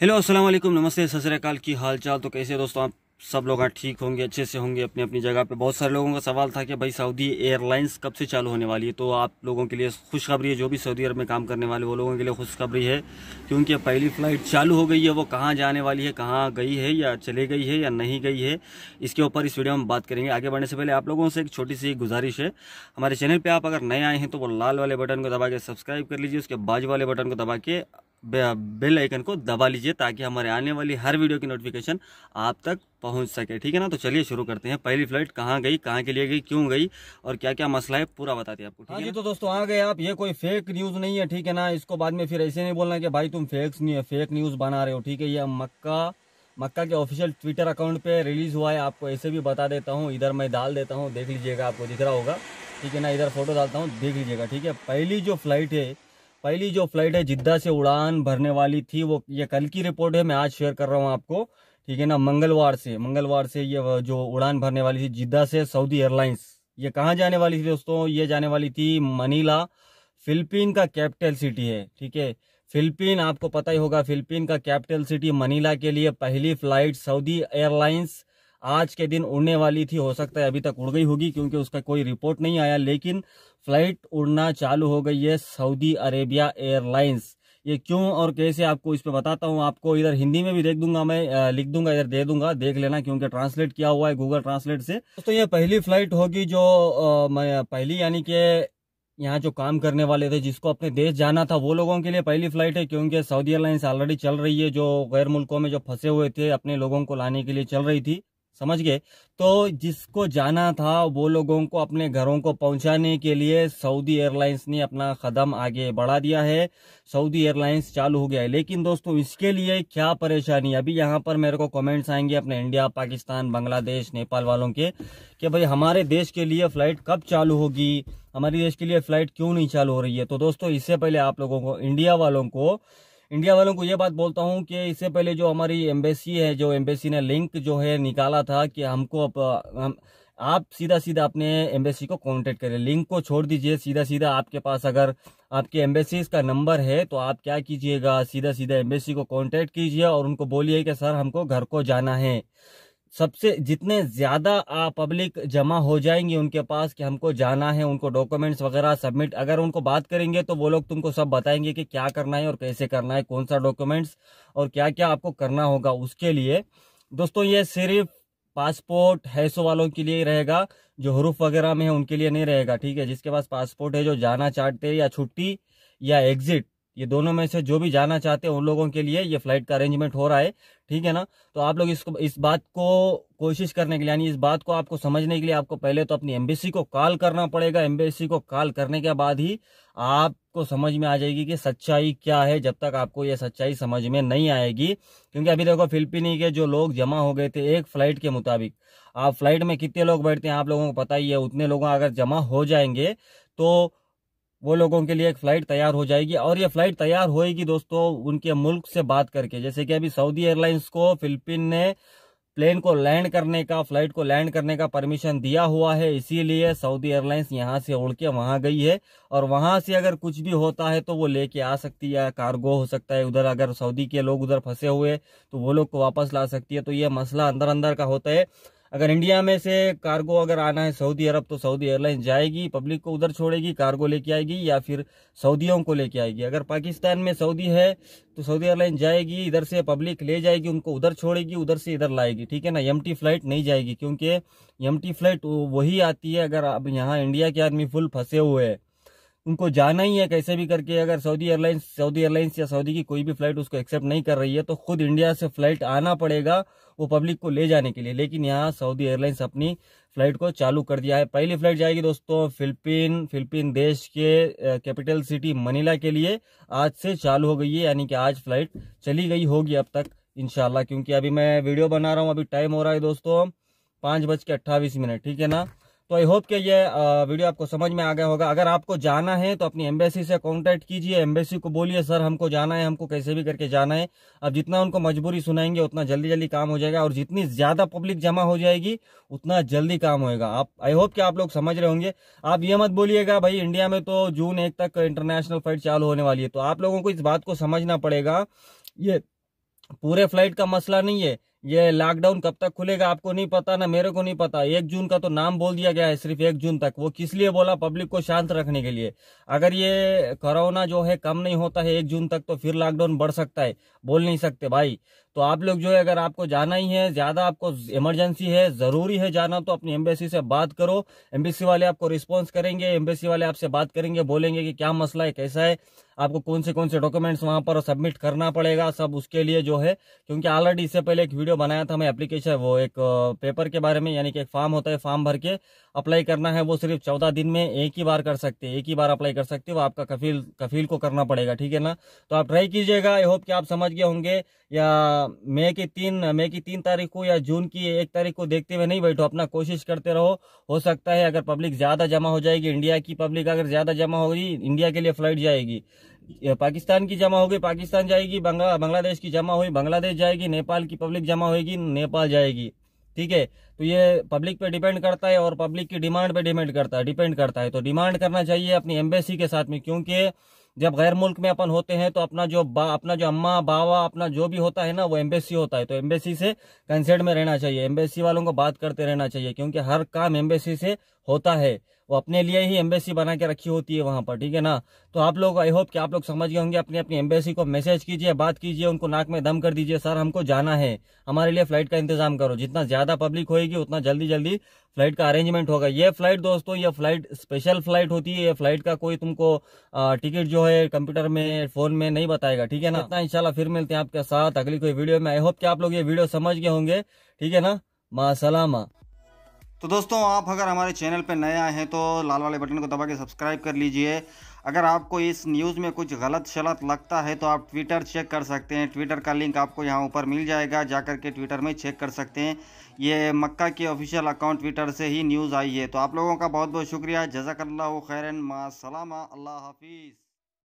hello अस्सलाम वालेकुम नमस्ते सतरकाल की हाल चाल तो कैसे दोस्तों आप सब लोग यहाँ ठीक होंगे अच्छे से होंगे अपनी अपनी जगह पे बहुत सारे लोगों का सवाल था कि भाई सऊदी एयरलाइंस कब से चालू होने वाली है तो आप लोगों के लिए खुशखबरी है जो भी सऊदी अरब में काम करने वाले वो लोगों के लिए खुशखबरी है क्योंकि अब पहली फ़्लाइट चालू हो गई है वो कहाँ जाने वाली है कहाँ गई है या चले गई है या नहीं गई है इसके ऊपर इस वीडियो में बात करेंगे आगे बढ़ने से पहले आप लोगों से एक छोटी सी गुजारिश है हमारे चैनल पर आप अगर नए आए हैं तो वो लाल वाले बटन को दबा के सब्सक्राइब कर लीजिए उसके बाजू वाले बटन को दबा के बेल आइकन को दबा लीजिए ताकि हमारे आने वाली हर वीडियो की नोटिफिकेशन आप तक पहुंच सके ठीक है ना तो चलिए शुरू करते हैं पहली फ्लाइट कहाँ गई कहाँ के लिए गई क्यों गई और क्या क्या मसला है पूरा बताते हैं आपको हाँ ठीक है तो दोस्तों आ गए आप ये कोई फेक न्यूज नहीं है ठीक है ना इसको बाद में फिर ऐसे नहीं बोलना कि भाई तुम फेक फेक न्यूज बना रहे हो ठीक है ये मक्का मक्का के ऑफिशियल ट्विटर अकाउंट पे रिलीज हुआ है आपको ऐसे भी बता देता हूँ इधर मैं डाल देता हूँ देख लीजिएगा आपको दिख रहा होगा ठीक है ना इधर फोटो डालता हूँ देख लीजिएगा ठीक है पहली जो फ्लाइट है पहली जो फ्लाइट है जिद्दा से उड़ान भरने वाली थी वो ये कल की रिपोर्ट है मैं आज शेयर कर रहा हूँ आपको ठीक है ना मंगलवार से मंगलवार से ये जो उड़ान भरने वाली थी जिद्दा से सऊदी एयरलाइंस ये कहाँ जाने वाली थी दोस्तों ये जाने वाली थी मनीला फिलिपीन का कैपिटल सिटी है ठीक है फिलिपीन आपको पता ही होगा फिलिपीन का कैपिटल सिटी मनीला के लिए पहली फ्लाइट सऊदी एयरलाइंस आज के दिन उड़ने वाली थी हो सकता है अभी तक उड़ गई होगी क्योंकि उसका कोई रिपोर्ट नहीं आया लेकिन फ्लाइट उड़ना चालू हो गई है सऊदी अरेबिया एयरलाइंस ये क्यों और कैसे आपको इस पे बताता हूँ आपको इधर हिंदी में भी देख दूंगा मैं लिख दूंगा इधर दे दूंगा देख लेना क्योंकि ट्रांसलेट किया हुआ है गूगल ट्रांसलेट से तो ये पहली फ्लाइट होगी जो मैं पहली यानी कि यहाँ जो काम करने वाले थे जिसको अपने देश जाना था वो लोगों के लिए पहली फ्लाइट है क्योंकि सऊदी एयरलाइंस ऑलरेडी चल रही है जो गैर मुल्कों में जो फंसे हुए थे अपने लोगों को लाने के लिए चल रही थी समझ गए तो जिसको जाना था वो लोगों को अपने घरों को पहुंचाने के लिए सऊदी एयरलाइंस ने अपना कदम आगे बढ़ा दिया है सऊदी एयरलाइंस चालू हो गया है लेकिन दोस्तों इसके लिए क्या परेशानी अभी यहां पर मेरे को कमेंट्स आएंगे अपने इंडिया पाकिस्तान बांग्लादेश नेपाल वालों के कि भाई हमारे देश के लिए फ्लाइट कब चालू होगी हमारे देश के लिए फ्लाइट क्यों नहीं चालू हो रही है तो दोस्तों इससे पहले आप लोगों को इंडिया वालों को इंडिया वालों को ये बात बोलता हूँ कि इससे पहले जो हमारी एम्बेसी है जो एम्बेसी ने लिंक जो है निकाला था कि हमको अप, हम, आप सीधा सीधा अपने एम्बेसी को कांटेक्ट करें लिंक को छोड़ दीजिए सीधा सीधा आपके पास अगर आपके एम्बेसी का नंबर है तो आप क्या कीजिएगा सीधा सीधा एम्बेसी को कांटेक्ट कीजिए और उनको बोलिए कि सर हमको घर को जाना है सबसे जितने ज़्यादा पब्लिक जमा हो जाएंगी उनके पास कि हमको जाना है उनको डॉक्यूमेंट्स वगैरह सबमिट अगर उनको बात करेंगे तो वो लोग तुमको सब बताएंगे कि क्या करना है और कैसे करना है कौन सा डॉक्यूमेंट्स और क्या क्या आपको करना होगा उसके लिए दोस्तों ये सिर्फ पासपोर्ट हैसो वालों के लिए रहेगा जो हरूफ वगैरह में है उनके लिए नहीं रहेगा ठीक है जिसके पास पासपोर्ट है जो जाना चाहते या छुट्टी या एग्जिट ये दोनों में से जो भी जाना चाहते हैं उन लोगों के लिए ये फ्लाइट का अरेंजमेंट हो रहा है ठीक है ना तो आप लोग इसको इस बात को कोशिश करने के लिए यानी इस बात को आपको समझने के लिए आपको पहले तो अपनी एम्बेसी को कॉल करना पड़ेगा एम्बेसी को कॉल करने के बाद ही आपको समझ में आ जाएगी कि सच्चाई क्या है जब तक आपको ये सच्चाई समझ में नहीं आएगी क्योंकि अभी देखो फिलिपिनी के जो लोग जमा हो गए थे एक फ्लाइट के मुताबिक आप फ्लाइट में कितने लोग बैठते हैं आप लोगों को पता ही है उतने लोग अगर जमा हो जाएंगे तो वो लोगों के लिए एक फ्लाइट तैयार हो जाएगी और ये फ्लाइट तैयार होएगी दोस्तों उनके मुल्क से बात करके जैसे कि अभी सऊदी एयरलाइंस को फिलिपिन ने प्लेन को लैंड करने का फ्लाइट को लैंड करने का परमिशन दिया हुआ है इसीलिए सऊदी एयरलाइंस यहाँ से उड़ के वहाँ गई है और वहाँ से अगर कुछ भी होता है तो वो लेके आ सकती है कार्गो हो सकता है उधर अगर सऊदी के लोग उधर फंसे हुए तो वो लोग को वापस ला सकती है तो ये मसला अंदर अंदर का होता है अगर इंडिया में से कार्गो अगर आना है सऊदी अरब तो सऊदी एयरलाइन जाएगी पब्लिक को उधर छोड़ेगी कार्गो लेके आएगी या फिर सऊदियों को लेके आएगी अगर पाकिस्तान में सऊदी है तो सऊदी एयरलाइन जाएगी इधर से पब्लिक ले जाएगी उनको उधर छोड़ेगी उधर से इधर लाएगी ठीक है ना एम फ्लाइट नहीं जाएगी क्योंकि एम फ्लाइट वही आती है अगर अब यहाँ इंडिया के आदमी फुल फंसे हुए हैं उनको जाना ही है कैसे भी करके अगर सऊदी एयरलाइंस सऊदी एयरलाइंस या सऊदी की कोई भी फ्लाइट उसको एक्सेप्ट नहीं कर रही है तो खुद इंडिया से फ्लाइट आना पड़ेगा वो पब्लिक को ले जाने के लिए लेकिन यहाँ सऊदी एयरलाइंस अपनी फ्लाइट को चालू कर दिया है पहली फ्लाइट जाएगी दोस्तों फिलिपिन फिलिपिन देश के कैपिटल सिटी मनीला के लिए आज से चालू हो गई है यानी कि आज फ्लाइट चली गई होगी अब तक इनशाला क्योंकि अभी मैं वीडियो बना रहा हूँ अभी टाइम हो रहा है दोस्तों पाँच बज के अट्ठावी मिनट ठीक है ना तो आई होप कि ये वीडियो आपको समझ में आ गया होगा अगर आपको जाना है तो अपनी एम्बेसी से कांटेक्ट कीजिए एम्बेसी को बोलिए सर हमको जाना है हमको कैसे भी करके जाना है अब जितना उनको मजबूरी सुनाएंगे उतना जल्दी जल्दी काम हो जाएगा और जितनी ज़्यादा पब्लिक जमा हो जाएगी उतना जल्दी काम होगा आप आई होप कि आप लोग समझ रहे होंगे आप ये मत बोलिएगा भाई इंडिया में तो जून एक तक इंटरनेशनल फ्लाइट चालू होने वाली है तो आप लोगों को इस बात को समझना पड़ेगा ये पूरे फ्लाइट का मसला नहीं है ये लॉकडाउन कब तक खुलेगा आपको नहीं पता ना मेरे को नहीं पता एक जून का तो नाम बोल दिया गया है सिर्फ एक जून तक वो किस लिए बोला पब्लिक को शांत रखने के लिए अगर ये कोरोना जो है कम नहीं होता है एक जून तक तो फिर लॉकडाउन बढ़ सकता है बोल नहीं सकते भाई तो आप लोग जो है अगर आपको जाना ही है ज्यादा आपको इमरजेंसी है जरूरी है जाना तो अपनी एम्बेसी से बात करो एम्बेसी वाले आपको रिस्पॉन्स करेंगे एम्बेसी वाले आपसे बात करेंगे बोलेंगे कि क्या मसला है कैसा है आपको कौन से कौन से डॉक्यूमेंट्स वहां पर सबमिट करना पड़ेगा सब उसके लिए जो है क्योंकि ऑलरेडी इससे पहले एक वीडियो बनाया था मैं एप्लीकेशन वो एक पेपर के बारे में यानी कि एक फॉर्म होता है फॉर्म भर के अप्लाई करना है वो सिर्फ चौदह दिन में एक ही बार कर सकते हैं एक ही बार अप्लाई कर सकते हो आपका कफील कफील को करना पड़ेगा ठीक है ना तो आप ट्राई कीजिएगा आई होप कि आप समझ गए होंगे या मई की तीन मई की तीन तारीख को या जून की एक तारीख को देखते हुए नहीं बैठो अपना कोशिश करते रहो हो सकता है अगर पब्लिक ज़्यादा जमा हो जाएगी इंडिया की पब्लिक अगर ज़्यादा जमा होगी इंडिया के लिए फ्लाइट जाएगी पाकिस्तान की जमा होगी पाकिस्तान जाएगी बंगला बांग्लादेश की जमा हुई बांग्लादेश जाएगी नेपाल की पब्लिक जमा होगी नेपाल जाएगी ठीक है तो ये पब्लिक पे डिपेंड करता है और पब्लिक की डिमांड पे डिपेंड करता है डिपेंड करता है तो डिमांड करना चाहिए अपनी एम्बेसी के साथ में क्योंकि जब गैर मुल्क में अपन होते हैं तो अपना जो बा अपना जो अम्मा बाबा अपना जो भी होता है ना वो एम्बेसी होता है तो एम्बेसी से कंसेंट में रहना चाहिए एम्बेसी वालों को बात करते रहना चाहिए क्योंकि हर काम एम्बेसी से होता है वो अपने लिए ही एम्बेसी बना के रखी होती है वहाँ पर ठीक है ना तो आप लोग आई होप कि आप लोग समझ गए होंगे अपनी अपनी एम्बेसी को मैसेज कीजिए बात कीजिए उनको नाक में दम कर दीजिए सर हमको जाना है हमारे लिए फ्लाइट का इंतजाम करो जितना ज़्यादा पब्लिक होएगी उतना जल्दी जल्दी फ्लाइट का अरेंजमेंट होगा ये फ्लाइट दोस्तों ये फ्लाइट स्पेशल फ्लाइट होती है ये फ्लाइट का कोई तुमको टिकट जो है कंप्यूटर में फोन में नहीं बताएगा ठीक है ना इतना इनशाला फिर मिलते हैं आपके साथ अगली कोई वीडियो में आई होप कि आप लोग ये वीडियो समझ गए होंगे ठीक है ना मा सलामा तो दोस्तों आप अगर हमारे चैनल पर नए आए हैं तो लाल वाले बटन को दबा के सब्सक्राइब कर लीजिए अगर आपको इस न्यूज़ में कुछ गलत शलत लगता है तो आप ट्विटर चेक कर सकते हैं ट्विटर का लिंक आपको यहाँ ऊपर मिल जाएगा जाकर के ट्विटर में चेक कर सकते हैं ये मक्का के ऑफिशियल अकाउंट ट्विटर से ही न्यूज़ आई है तो आप लोगों का बहुत बहुत शुक्रिया जजाकल्ला खैरन मा सलामा अल्लाह हाफिज़